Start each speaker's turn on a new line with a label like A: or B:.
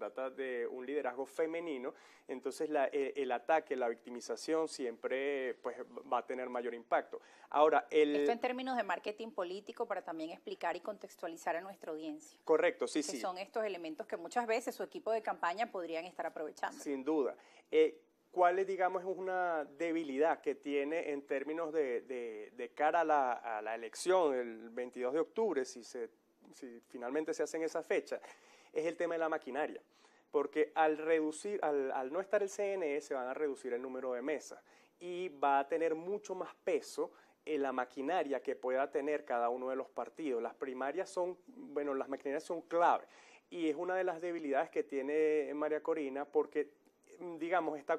A: trata de un liderazgo femenino, entonces eh, el, ataque, la victimización siempre pues, va a tener mayor impacto. Ahora, el... Esto en
B: términos de marketing político para también explicar y contextualizar a nuestra audiencia.
A: Correcto, sí, que sí. Son
B: estos elementos que muchas veces su equipo de campaña podrían estar aprovechando. Sin
A: duda. Eh, ¿Cuál es, digamos, una debilidad que tiene en términos de, cara a la, a la elección el 22 de octubre, si se si finalmente se hacen en esa fecha, es el tema de la maquinaria. Porque al, reducir, al, al no estar el CNE se van a reducir el número de mesas y va a tener mucho más peso en eh, la maquinaria que pueda tener cada uno de los partidos. Las primarias son, bueno, las maquinarias son clave y es una de las debilidades que tiene María Corina porque, digamos, está